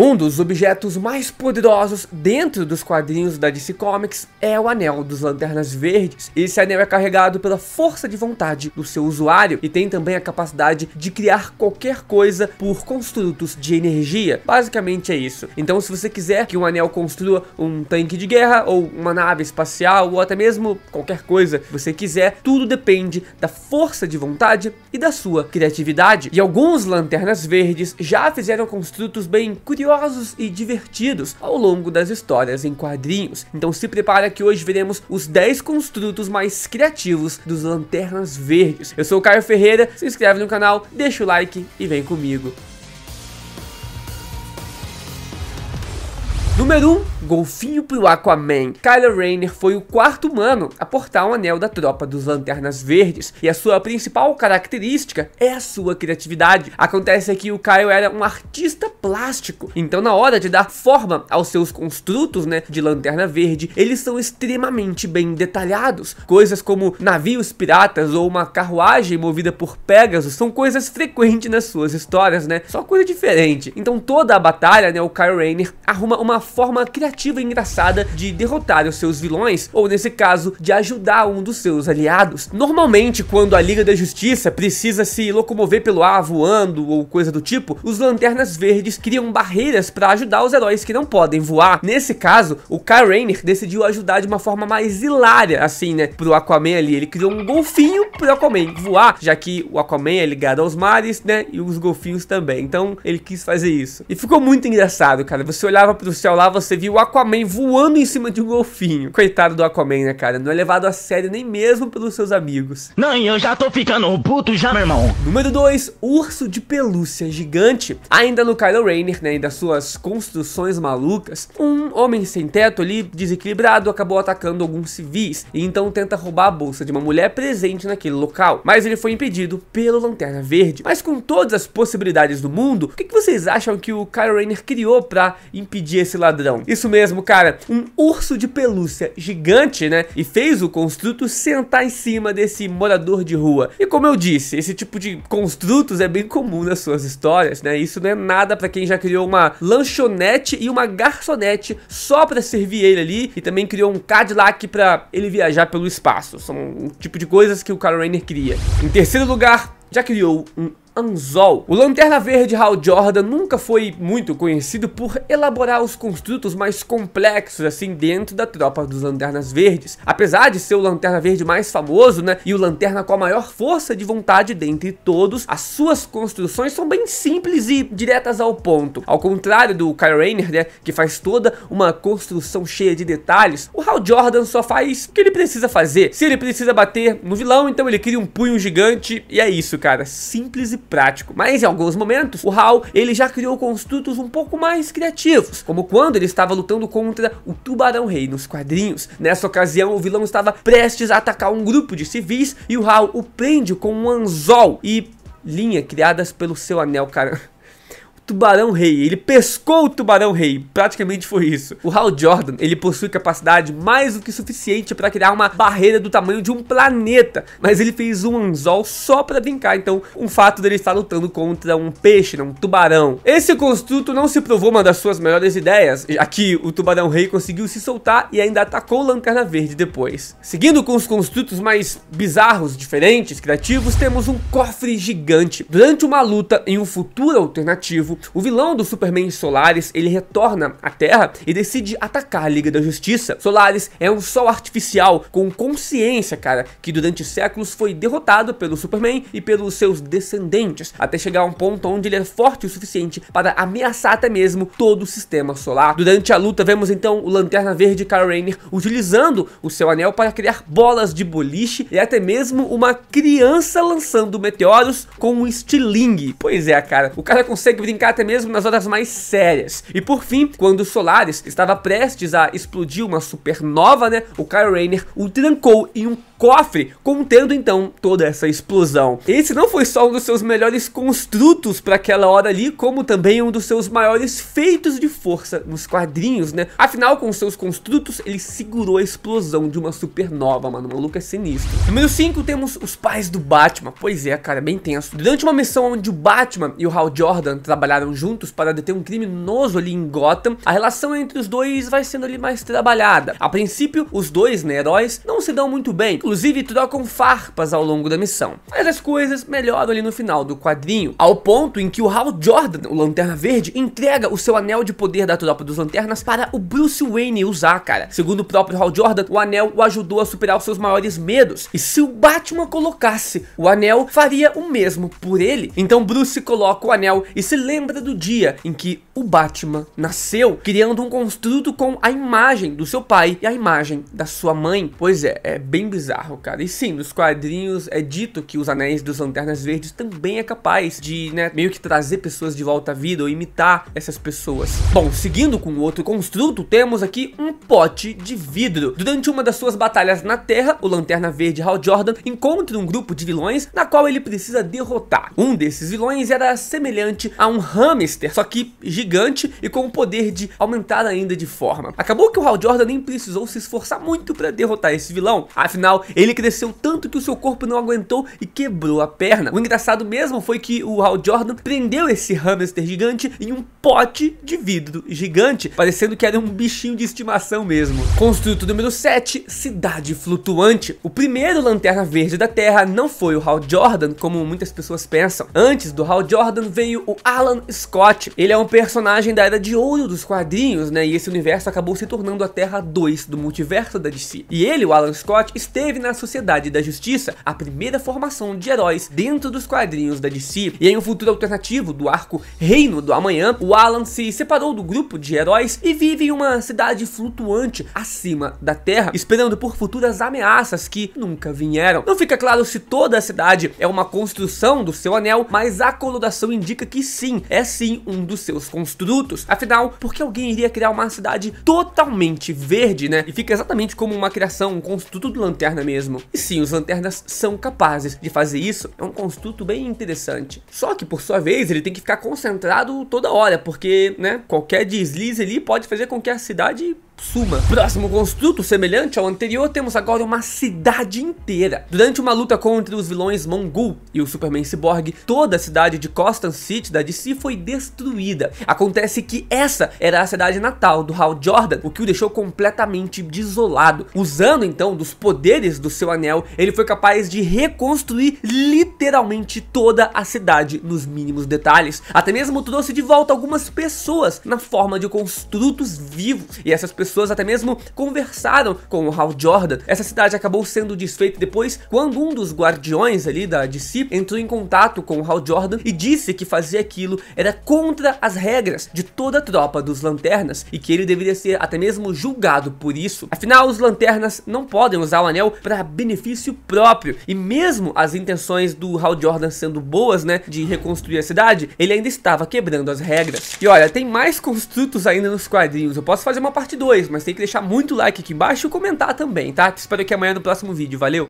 Um dos objetos mais poderosos dentro dos quadrinhos da DC Comics é o Anel dos Lanternas Verdes. Esse anel é carregado pela força de vontade do seu usuário e tem também a capacidade de criar qualquer coisa por construtos de energia. Basicamente é isso. Então, se você quiser que um anel construa um tanque de guerra ou uma nave espacial ou até mesmo qualquer coisa que você quiser, tudo depende da força de vontade e da sua criatividade. E alguns Lanternas Verdes já fizeram construtos bem curiosos curiosos e divertidos ao longo das histórias em quadrinhos. Então se prepara que hoje veremos os 10 construtos mais criativos dos Lanternas Verdes. Eu sou o Caio Ferreira, se inscreve no canal, deixa o like e vem comigo. Número 1, um, golfinho pro Aquaman. Kylo Rayner foi o quarto humano a portar o um anel da tropa dos Lanternas Verdes, e a sua principal característica é a sua criatividade. Acontece que o Kylo era um artista plástico, então na hora de dar forma aos seus construtos, né, de Lanterna Verde, eles são extremamente bem detalhados. Coisas como navios piratas ou uma carruagem movida por Pegasus são coisas frequentes nas suas histórias, né? Só coisa diferente. Então toda a batalha, né, o Kylo Rayner arruma uma forma criativa e engraçada de derrotar os seus vilões, ou nesse caso, de ajudar um dos seus aliados. Normalmente, quando a Liga da Justiça precisa se locomover pelo ar voando ou coisa do tipo, os Lanternas Verdes criam barreiras para ajudar os heróis que não podem voar. Nesse caso, o Kyle Rayner decidiu ajudar de uma forma mais hilária, assim, né, pro Aquaman ali. Ele criou um golfinho pro Aquaman voar, já que o Aquaman é ligado aos mares, né, e os golfinhos também. Então, ele quis fazer isso. E ficou muito engraçado, cara. Você olhava pro céu lá, você viu o Aquaman voando em cima de um golfinho. Coitado do Aquaman, né, cara? Não é levado a sério nem mesmo pelos seus amigos. Não, eu já tô ficando puto já, meu irmão. Número 2, urso de pelúcia gigante. Ainda no Kylo Rainer, né, e das suas construções malucas, um homem sem teto ali, desequilibrado, acabou atacando alguns civis, e então tenta roubar a bolsa de uma mulher presente naquele local. Mas ele foi impedido pelo Lanterna Verde. Mas com todas as possibilidades do mundo, o que, que vocês acham que o Kylo Rainer criou pra impedir esse ladrão? Isso mesmo, cara, um urso de pelúcia gigante, né? E fez o construto sentar em cima desse morador de rua. E como eu disse, esse tipo de construtos é bem comum nas suas histórias, né? Isso não é nada para quem já criou uma lanchonete e uma garçonete só para servir ele ali e também criou um Cadillac para ele viajar pelo espaço. São um tipo de coisas que o Carl Reiner cria. Em terceiro lugar, já criou um anzol. O Lanterna Verde Hal Jordan nunca foi muito conhecido por elaborar os construtos mais complexos assim dentro da tropa dos Lanternas Verdes. Apesar de ser o Lanterna Verde mais famoso, né, e o Lanterna com a maior força de vontade dentre todos, as suas construções são bem simples e diretas ao ponto. Ao contrário do Kyle Rayner, né, que faz toda uma construção cheia de detalhes, o Hal Jordan só faz o que ele precisa fazer. Se ele precisa bater no vilão, então ele cria um punho gigante e é isso, cara. Simples e prático. Mas em alguns momentos, o HAL ele já criou construtos um pouco mais criativos, como quando ele estava lutando contra o Tubarão Rei nos quadrinhos. Nessa ocasião, o vilão estava prestes a atacar um grupo de civis e o HAL o prende com um anzol e linha criadas pelo seu anel, cara tubarão rei. Ele pescou o tubarão rei. Praticamente foi isso. O Hal Jordan, ele possui capacidade mais do que suficiente para criar uma barreira do tamanho de um planeta. Mas ele fez um anzol só para brincar. Então, um fato dele estar lutando contra um peixe, né, um tubarão. Esse construto não se provou uma das suas melhores ideias. Aqui, o tubarão rei conseguiu se soltar e ainda atacou o Lanterna Verde depois. Seguindo com os construtos mais bizarros, diferentes, criativos, temos um cofre gigante. Durante uma luta em um futuro alternativo, o vilão do Superman Solaris, ele retorna à Terra e decide atacar a Liga da Justiça. Solaris é um sol artificial com consciência, cara, que durante séculos foi derrotado pelo Superman e pelos seus descendentes, até chegar a um ponto onde ele é forte o suficiente para ameaçar até mesmo todo o sistema solar. Durante a luta, vemos então o Lanterna Verde Kyle Rayner utilizando o seu anel para criar bolas de boliche e até mesmo uma criança lançando meteoros com um estilingue. Pois é, cara, o cara consegue brincar até mesmo nas horas mais sérias. E por fim, quando Solaris estava prestes a explodir uma supernova, né, o Kyle Rayner o trancou em um cofre contendo então toda essa explosão. Esse não foi só um dos seus melhores construtos para aquela hora ali, como também um dos seus maiores feitos de força nos quadrinhos, né? Afinal, com seus construtos, ele segurou a explosão de uma supernova, mano. O maluco é sinistro. Número 5, temos os pais do Batman. Pois é, cara, bem tenso. Durante uma missão onde o Batman e o Hal Jordan trabalharam juntos para deter um criminoso ali em Gotham, a relação entre os dois vai sendo ali mais trabalhada. A princípio, os dois, né, heróis, não se dão muito bem inclusive trocam farpas ao longo da missão. Mas as coisas melhoram ali no final do quadrinho, ao ponto em que o Hal Jordan, o Lanterna Verde, entrega o seu anel de poder da tropa dos Lanternas para o Bruce Wayne usar, cara. Segundo o próprio Hal Jordan, o anel o ajudou a superar os seus maiores medos, e se o Batman colocasse o anel, faria o mesmo por ele. Então Bruce coloca o anel e se lembra do dia em que o Batman nasceu criando um construto com a imagem do seu pai e a imagem da sua mãe. Pois é, é bem bizarro, cara. E sim, nos quadrinhos é dito que os Anéis dos Lanternas Verdes também é capaz de, né, meio que trazer pessoas de volta à vida ou imitar essas pessoas. Bom, seguindo com outro construto, temos aqui um pote de vidro. Durante uma das suas batalhas na Terra, o Lanterna Verde Hal Jordan encontra um grupo de vilões na qual ele precisa derrotar. Um desses vilões era semelhante a um hamster, só que gigante gigante e com o poder de aumentar ainda de forma. Acabou que o Hal Jordan nem precisou se esforçar muito para derrotar esse vilão, afinal ele cresceu tanto que o seu corpo não aguentou e quebrou a perna. O engraçado mesmo foi que o Hal Jordan prendeu esse hamster gigante em um pote de vidro gigante, parecendo que era um bichinho de estimação mesmo. Construto número 7, Cidade Flutuante. O primeiro Lanterna Verde da Terra não foi o Hal Jordan, como muitas pessoas pensam. Antes do Hal Jordan veio o Alan Scott. Ele é um personagem personagem da Era de Ouro dos quadrinhos, né? E esse universo acabou se tornando a Terra 2 do multiverso da DC. E ele, o Alan Scott, esteve na Sociedade da Justiça, a primeira formação de heróis dentro dos quadrinhos da DC. E em um futuro alternativo do arco Reino do Amanhã, o Alan se separou do grupo de heróis e vive em uma cidade flutuante acima da Terra, esperando por futuras ameaças que nunca vieram. Não fica claro se toda a cidade é uma construção do seu anel, mas a coloração indica que sim, é sim um dos seus conceitos construtos. Afinal, por que alguém iria criar uma cidade totalmente verde, né? E fica exatamente como uma criação, um construto do lanterna mesmo. E sim, os lanternas são capazes de fazer isso, é um construto bem interessante. Só que, por sua vez, ele tem que ficar concentrado toda hora, porque, né, qualquer deslize ali pode fazer com que a cidade Suma. Próximo construto, semelhante ao anterior, temos agora uma cidade inteira. Durante uma luta contra os vilões Mongul e o Superman Cyborg, toda a cidade de Costan City da DC foi destruída. Acontece que essa era a cidade natal do Hal Jordan, o que o deixou completamente desolado. Usando então dos poderes do seu anel, ele foi capaz de reconstruir literalmente toda a cidade nos mínimos detalhes. Até mesmo trouxe de volta algumas pessoas na forma de construtos vivos, e essas pessoas pessoas até mesmo conversaram com o Hal Jordan. Essa cidade acabou sendo desfeita depois quando um dos guardiões ali da DC entrou em contato com o Hal Jordan e disse que fazer aquilo era contra as regras de toda a tropa dos Lanternas e que ele deveria ser até mesmo julgado por isso. Afinal, os Lanternas não podem usar o anel para benefício próprio e mesmo as intenções do Hal Jordan sendo boas, né, de reconstruir a cidade, ele ainda estava quebrando as regras. E olha, tem mais construtos ainda nos quadrinhos. Eu posso fazer uma parte 2 mas tem que deixar muito like aqui embaixo e comentar também, tá? Te espero aqui amanhã no próximo vídeo, valeu!